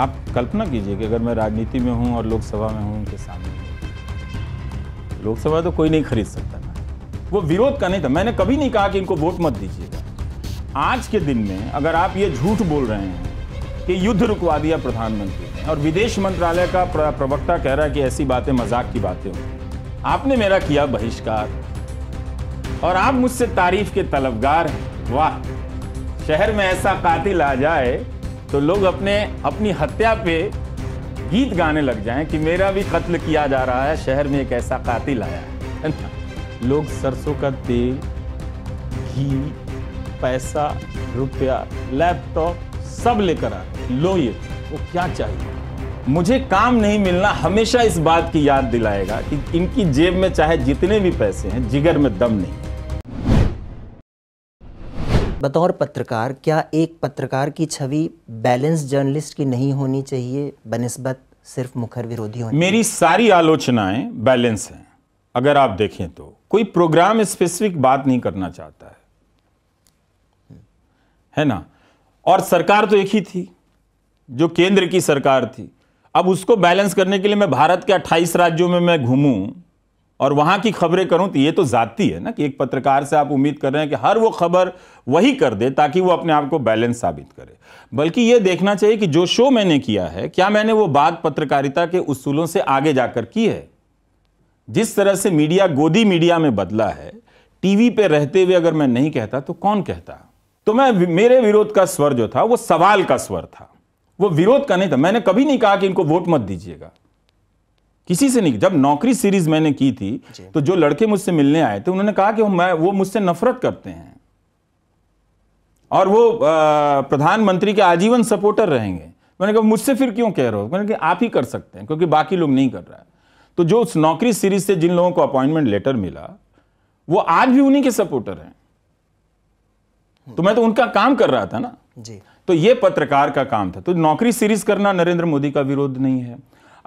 आप कल्पना कीजिए कि अगर मैं राजनीति में हूँ और लोकसभा में हूँ उनके सामने लोकसभा तो कोई नहीं खरीद सकता ना वो विरोध का नहीं था मैंने कभी नहीं कहा कि इनको वोट मत दीजिएगा आज के दिन में अगर आप ये झूठ बोल रहे हैं कि युद्ध रुकवा दिया प्रधानमंत्री ने और विदेश मंत्रालय का प्रवक्ता कह रहा है कि ऐसी बातें मजाक की बातें हो आपने मेरा किया बहिष्कार और आप मुझसे तारीफ के तलबगार हैं वाह शहर में ऐसा कातिल आ जाए तो लोग अपने अपनी हत्या पे गीत गाने लग जाएं कि मेरा भी कत्ल किया जा रहा है शहर में एक ऐसा कातिल आया है लोग सरसों का तेल घी पैसा रुपया लैपटॉप सब लेकर आ लो ये वो क्या चाहिए मुझे काम नहीं मिलना हमेशा इस बात की याद दिलाएगा कि इनकी जेब में चाहे जितने भी पैसे हैं जिगर में दम नहीं बतौर पत्रकार क्या एक पत्रकार की छवि बैलेंस जर्नलिस्ट की नहीं होनी चाहिए बनस्बत सिर्फ मुखर विरोधी होनी मेरी सारी आलोचनाएं बैलेंस हैं अगर आप देखें तो कोई प्रोग्राम स्पेसिफिक बात नहीं करना चाहता है है ना और सरकार तो एक ही थी जो केंद्र की सरकार थी अब उसको बैलेंस करने के लिए मैं भारत के 28 राज्यों में मैं घूमूं और वहां की खबरें करूं तो ये तो जाती है ना कि एक पत्रकार से आप उम्मीद कर रहे हैं कि हर वो खबर वही कर दे ताकि वो अपने आप को बैलेंस साबित करे बल्कि ये देखना चाहिए कि जो शो मैंने किया है क्या मैंने वो बात पत्रकारिता के उसूलों से आगे जाकर की है जिस तरह से मीडिया गोदी मीडिया में बदला है टीवी पे रहते हुए अगर मैं नहीं कहता तो कौन कहता तो मैं मेरे विरोध का स्वर जो था वो सवाल का स्वर था वो विरोध का नहीं था मैंने कभी नहीं कहा कि इनको वोट मत दीजिएगा किसी से नहीं जब नौकरी सीरीज मैंने की थी तो जो लड़के मुझसे मिलने आए थे उन्होंने कहा कि मैं वो मुझसे नफरत करते हैं और वो प्रधानमंत्री के आजीवन सपोर्टर रहेंगे मैंने कहा मुझसे फिर क्यों कह रहे हो मैंने कहा आप ही कर सकते हैं क्योंकि बाकी लोग नहीं कर रहा है तो जो उस नौकरी सीरीज से जिन लोगों को अपॉइंटमेंट लेटर मिला वो आज भी उन्हीं के सपोर्टर हैं हम्म। तो मैं तो उनका काम कर रहा था ना जी तो ये पत्रकार का काम था तो नौकरी सीरीज करना नरेंद्र मोदी का विरोध नहीं है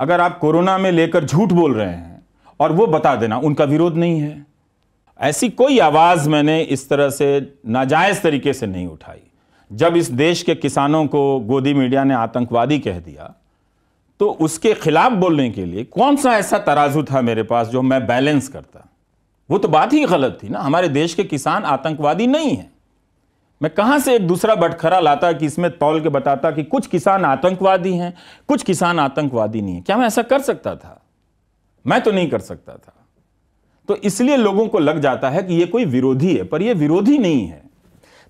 अगर आप कोरोना में लेकर झूठ बोल रहे हैं और वो बता देना उनका विरोध नहीं है ऐसी कोई आवाज़ मैंने इस तरह से नाजायज़ तरीके से नहीं उठाई जब इस देश के किसानों को गोदी मीडिया ने आतंकवादी कह दिया तो उसके खिलाफ बोलने के लिए कौन सा ऐसा तराजू था मेरे पास जो मैं बैलेंस करता वो तो बात ही गलत थी ना हमारे देश के किसान आतंकवादी नहीं हैं मैं कहां से एक दूसरा बटखरा लाता कि इसमें तौल के बताता कि कुछ किसान आतंकवादी हैं कुछ किसान आतंकवादी नहीं है क्या मैं ऐसा कर सकता था मैं तो नहीं कर सकता था तो इसलिए लोगों को लग जाता है कि ये कोई विरोधी है पर ये विरोधी नहीं है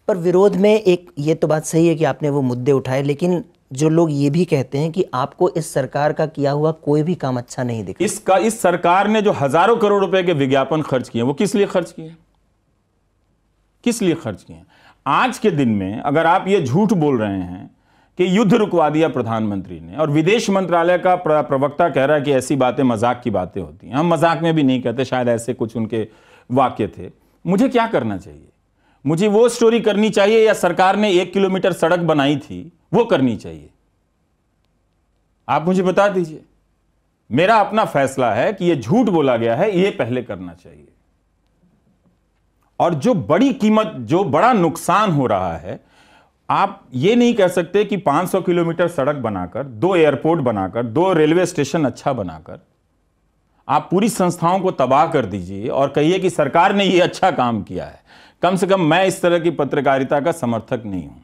पर विरोध में एक ये तो बात सही है कि आपने वो मुद्दे उठाए लेकिन जो लोग ये भी कहते हैं कि आपको इस सरकार का किया हुआ कोई भी काम अच्छा नहीं दिखा इसका इस सरकार ने जो हजारों करोड़ रुपए के विज्ञापन खर्च किए वो किस लिए खर्च किए किस लिए खर्च किए आज के दिन में अगर आप ये झूठ बोल रहे हैं कि युद्ध रुकवा दिया प्रधानमंत्री ने और विदेश मंत्रालय का प्रवक्ता कह रहा है कि ऐसी बातें मजाक की बातें होती हैं हम मजाक में भी नहीं कहते शायद ऐसे कुछ उनके वाक्य थे मुझे क्या करना चाहिए मुझे वो स्टोरी करनी चाहिए या सरकार ने एक किलोमीटर सड़क बनाई थी वो करनी चाहिए आप मुझे बता दीजिए मेरा अपना फैसला है कि ये झूठ बोला गया है ये पहले करना चाहिए और जो बड़ी कीमत जो बड़ा नुकसान हो रहा है आप ये नहीं कह सकते कि 500 किलोमीटर सड़क बनाकर दो एयरपोर्ट बनाकर दो रेलवे स्टेशन अच्छा बनाकर आप पूरी संस्थाओं को तबाह कर दीजिए और कहिए कि सरकार ने ये अच्छा काम किया है कम से कम मैं इस तरह की पत्रकारिता का समर्थक नहीं हूं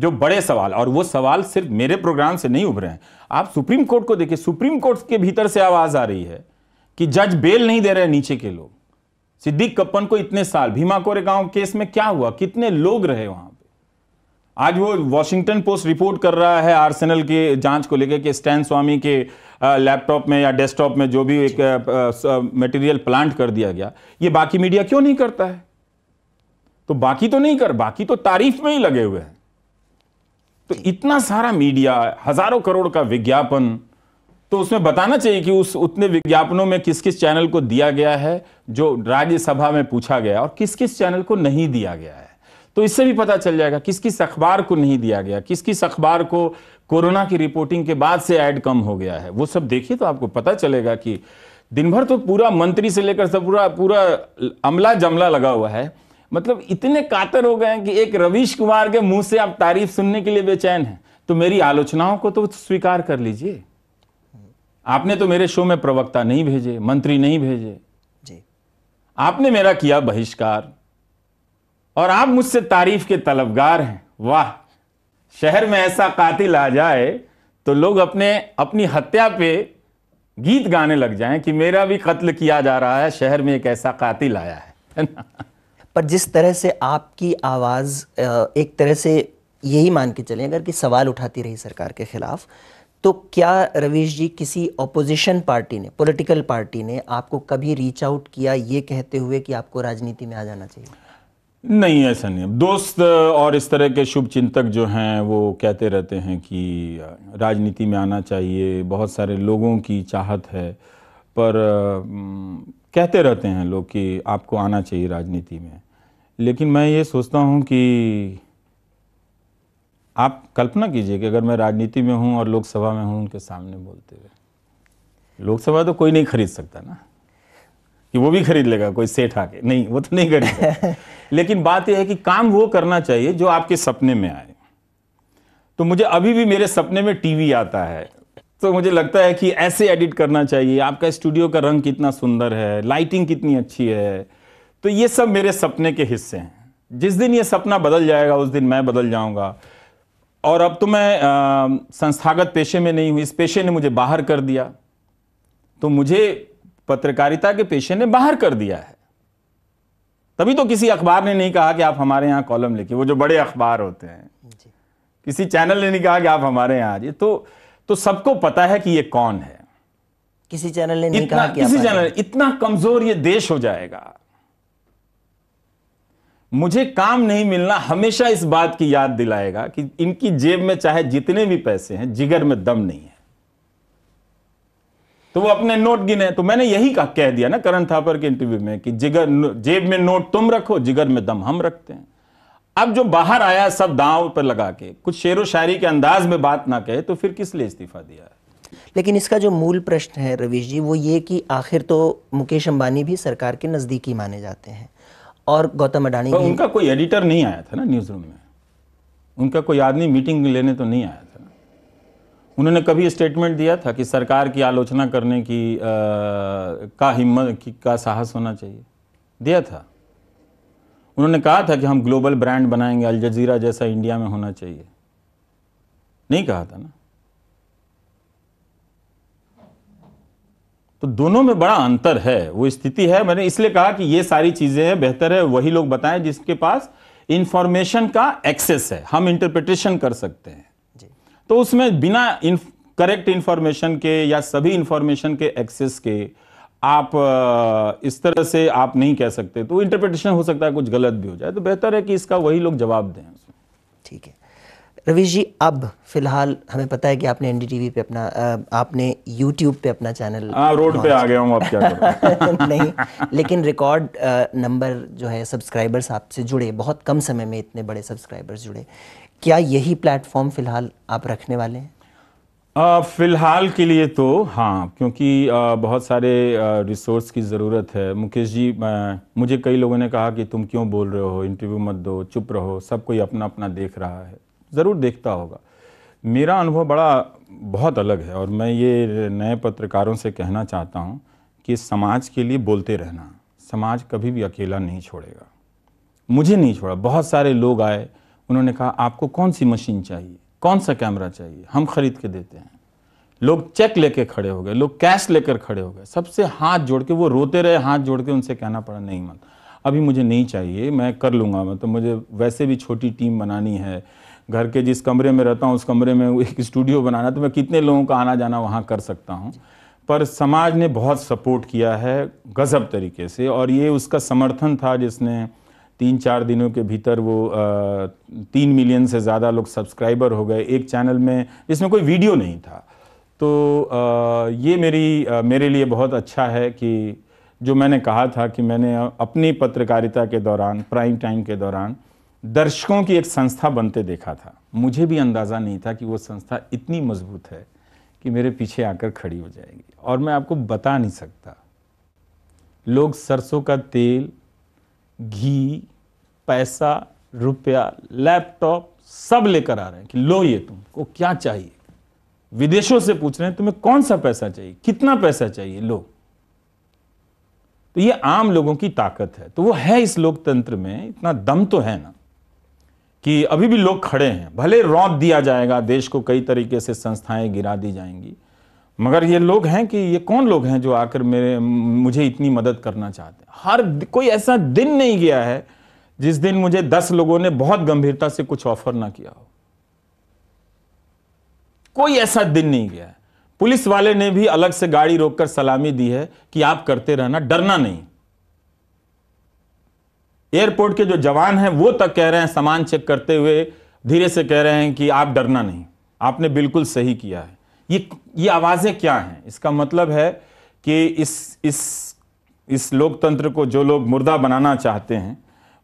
जो बड़े सवाल और वो सवाल सिर्फ मेरे प्रोग्राम से नहीं उभरे हैं आप सुप्रीम कोर्ट को देखिए सुप्रीम कोर्ट के भीतर से आवाज़ आ रही है कि जज बेल नहीं दे रहे नीचे के लोग सिद्दीक कप्पन को इतने साल भीमा कोरेगांव केस में क्या हुआ कितने लोग रहे वहां पे आज वो वॉशिंगटन पोस्ट रिपोर्ट कर रहा है आर्सेनल के जांच को लेकर के स्टैन स्वामी के लैपटॉप में या डेस्कटॉप में जो भी एक मटेरियल प्लांट कर दिया गया ये बाकी मीडिया क्यों नहीं करता है तो बाकी तो नहीं कर बाकी तो तारीफ में ही लगे हुए हैं तो इतना सारा मीडिया हजारों करोड़ का विज्ञापन तो उसमें बताना चाहिए कि उस उतने विज्ञापनों में किस किस चैनल को दिया गया है जो राज्यसभा में पूछा गया और किस किस चैनल को नहीं दिया गया है तो इससे भी पता चल जाएगा किस किस अखबार को नहीं दिया गया किस किस अखबार को कोरोना की रिपोर्टिंग के बाद से ऐड कम हो गया है वो सब देखिए तो आपको पता चलेगा कि दिन भर तो पूरा मंत्री से लेकर सब पूरा पूरा अमला जमला लगा हुआ है मतलब इतने कातर हो गए हैं कि एक रवीश कुमार के मुंह से आप तारीफ सुनने के लिए बेचैन हैं तो मेरी आलोचनाओं को तो स्वीकार कर लीजिए आपने तो मेरे शो में प्रवक्ता नहीं भेजे मंत्री नहीं भेजे जी आपने मेरा किया बहिष्कार और आप मुझसे तारीफ के तलबगार हैं वाह शहर में ऐसा कातिल आ जाए तो लोग अपने अपनी हत्या पे गीत गाने लग जाएं कि मेरा भी कत्ल किया जा रहा है शहर में एक ऐसा कातिल आया है पर जिस तरह से आपकी आवाज़ एक तरह से यही मान के चलें अगर कि सवाल उठाती रही सरकार के खिलाफ तो क्या रवीश जी किसी ऑपोजिशन पार्टी ने पॉलिटिकल पार्टी ने आपको कभी रीच आउट किया ये कहते हुए कि आपको राजनीति में आ जाना चाहिए नहीं ऐसा नहीं दोस्त और इस तरह के शुभ चिंतक जो हैं वो कहते रहते हैं कि राजनीति में आना चाहिए बहुत सारे लोगों की चाहत है पर कहते रहते हैं लोग कि आपको आना चाहिए राजनीति में लेकिन मैं ये सोचता हूँ कि आप कल्पना कीजिए कि अगर मैं राजनीति में हूँ और लोकसभा में हूँ उनके सामने बोलते हुए लोकसभा तो कोई नहीं खरीद सकता ना कि वो भी खरीद लेगा कोई सेठ आके नहीं वो तो नहीं करेगा लेकिन बात यह है कि काम वो करना चाहिए जो आपके सपने में आए तो मुझे अभी भी मेरे सपने में टीवी आता है तो मुझे लगता है कि ऐसे एडिट करना चाहिए आपका स्टूडियो का रंग कितना सुंदर है लाइटिंग कितनी अच्छी है तो ये सब मेरे सपने के हिस्से हैं जिस दिन ये सपना बदल जाएगा उस दिन मैं बदल जाऊंगा और अब तो मैं आ, संस्थागत पेशे में नहीं हूं इस पेशे ने मुझे बाहर कर दिया तो मुझे पत्रकारिता के पेशे ने बाहर कर दिया है तभी तो किसी अखबार ने नहीं कहा कि आप हमारे यहां कॉलम लिखिए वो जो बड़े अखबार होते हैं किसी चैनल ने नहीं कहा कि आप हमारे यहां आज तो तो सबको पता है कि ये कौन है किसी चैनल ने नहीं कहा कि किसी चैनल इतना कमजोर ये देश हो जाएगा मुझे काम नहीं मिलना हमेशा इस बात की याद दिलाएगा कि इनकी जेब में चाहे जितने भी पैसे हैं जिगर में दम नहीं है तो वो अपने नोट गिने तो मैंने यही कहा कह दिया ना करण थापर के इंटरव्यू में कि जिगर जेब में नोट तुम रखो जिगर में दम हम रखते हैं अब जो बाहर आया सब दांव पर लगा के कुछ शेर व शायरी के अंदाज में बात ना कहे तो फिर किस लिए इस्तीफा दिया लेकिन इसका जो मूल प्रश्न है रवीश जी वो ये कि आखिर तो मुकेश अंबानी भी सरकार के नज़दीकी माने जाते हैं और गौतम अडानी तो उनका कोई एडिटर नहीं आया था ना न्यूज़ रूम में उनका कोई आदमी मीटिंग लेने तो नहीं आया था उन्होंने कभी स्टेटमेंट दिया था कि सरकार की आलोचना करने की आ, का हिम्मत का साहस होना चाहिए दिया था उन्होंने कहा था कि हम ग्लोबल ब्रांड बनाएंगे अल जजीरा जैसा इंडिया में होना चाहिए नहीं कहा था ना तो दोनों में बड़ा अंतर है वो स्थिति है मैंने इसलिए कहा कि ये सारी चीज़ें हैं बेहतर है वही लोग बताएं जिसके पास इंफॉर्मेशन का एक्सेस है हम इंटरप्रिटेशन कर सकते हैं जी। तो उसमें बिना करेक्ट इंफॉर्मेशन के या सभी इंफॉर्मेशन के एक्सेस के आप इस तरह से आप नहीं कह सकते तो इंटरप्रिटेशन हो सकता है कुछ गलत भी हो जाए तो बेहतर है कि इसका वही लोग जवाब दें ठीक है रवीश जी अब फिलहाल हमें पता है कि आपने एनडीटीवी पे अपना आपने यूट्यूब पे अपना चैनल आ, रोड पे आ गया हूं, आप क्या नहीं लेकिन रिकॉर्ड नंबर जो है सब्सक्राइबर्स आपसे जुड़े बहुत कम समय में इतने बड़े सब्सक्राइबर्स जुड़े क्या यही प्लेटफॉर्म फिलहाल आप रखने वाले हैं फ़िलहाल के लिए तो हाँ क्योंकि आ, बहुत सारे रिसोर्स की ज़रूरत है मुकेश जी मैं, मुझे कई लोगों ने कहा कि तुम क्यों बोल रहे हो इंटरव्यू मत दो चुप रहो सब कोई अपना अपना देख रहा है ज़रूर देखता होगा मेरा अनुभव बड़ा बहुत अलग है और मैं ये नए पत्रकारों से कहना चाहता हूँ कि समाज के लिए बोलते रहना समाज कभी भी अकेला नहीं छोड़ेगा मुझे नहीं छोड़ा बहुत सारे लोग आए उन्होंने कहा आपको कौन सी मशीन चाहिए कौन सा कैमरा चाहिए हम खरीद के देते हैं लोग चेक लेके खड़े हो गए लोग कैश लेकर खड़े हो गए सबसे हाथ जोड़ के वो रोते रहे हाथ जोड़ के उनसे कहना पड़ा नहीं मत अभी मुझे नहीं चाहिए मैं कर लूँगा मतलब मुझे वैसे भी छोटी टीम बनानी है घर के जिस कमरे में रहता हूँ उस कमरे में एक स्टूडियो बनाना तो मैं कितने लोगों का आना जाना वहाँ कर सकता हूँ पर समाज ने बहुत सपोर्ट किया है गज़ब तरीके से और ये उसका समर्थन था जिसने तीन चार दिनों के भीतर वो आ, तीन मिलियन से ज़्यादा लोग सब्सक्राइबर हो गए एक चैनल में जिसमें कोई वीडियो नहीं था तो आ, ये मेरी आ, मेरे लिए बहुत अच्छा है कि जो मैंने कहा था कि मैंने अपनी पत्रकारिता के दौरान प्राइम टाइम के दौरान दर्शकों की एक संस्था बनते देखा था मुझे भी अंदाज़ा नहीं था कि वो संस्था इतनी मजबूत है कि मेरे पीछे आकर खड़ी हो जाएगी और मैं आपको बता नहीं सकता लोग सरसों का तेल घी पैसा रुपया लैपटॉप सब लेकर आ रहे हैं कि लो ये तुमको क्या चाहिए विदेशों से पूछ रहे हैं तुम्हें कौन सा पैसा चाहिए कितना पैसा चाहिए लो तो ये आम लोगों की ताकत है तो वो है इस लोकतंत्र में इतना दम तो है ना कि अभी भी लोग खड़े हैं भले रौद दिया जाएगा देश को कई तरीके से संस्थाएं गिरा दी जाएंगी मगर ये लोग हैं कि ये कौन लोग हैं जो आकर मेरे मुझे इतनी मदद करना चाहते हैं हर कोई ऐसा दिन नहीं गया है जिस दिन मुझे दस लोगों ने बहुत गंभीरता से कुछ ऑफर ना किया हो कोई ऐसा दिन नहीं गया है पुलिस वाले ने भी अलग से गाड़ी रोककर सलामी दी है कि आप करते रहना डरना नहीं एयरपोर्ट के जो जवान हैं वो तक कह रहे हैं सामान चेक करते हुए धीरे से कह रहे हैं कि आप डरना नहीं आपने बिल्कुल सही किया है ये ये आवाज़ें क्या हैं इसका मतलब है कि इस इस इस लोकतंत्र को जो लोग मुर्दा बनाना चाहते हैं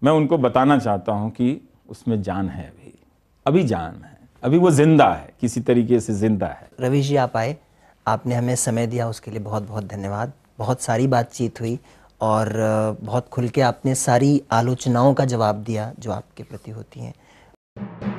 मैं उनको बताना चाहता हूँ कि उसमें जान है अभी अभी जान है अभी वो जिंदा है किसी तरीके से जिंदा है रवीश जी आप आए आपने हमें समय दिया उसके लिए बहुत बहुत धन्यवाद बहुत सारी बातचीत हुई और बहुत खुल के आपने सारी आलोचनाओं का जवाब दिया जो आपके प्रति होती हैं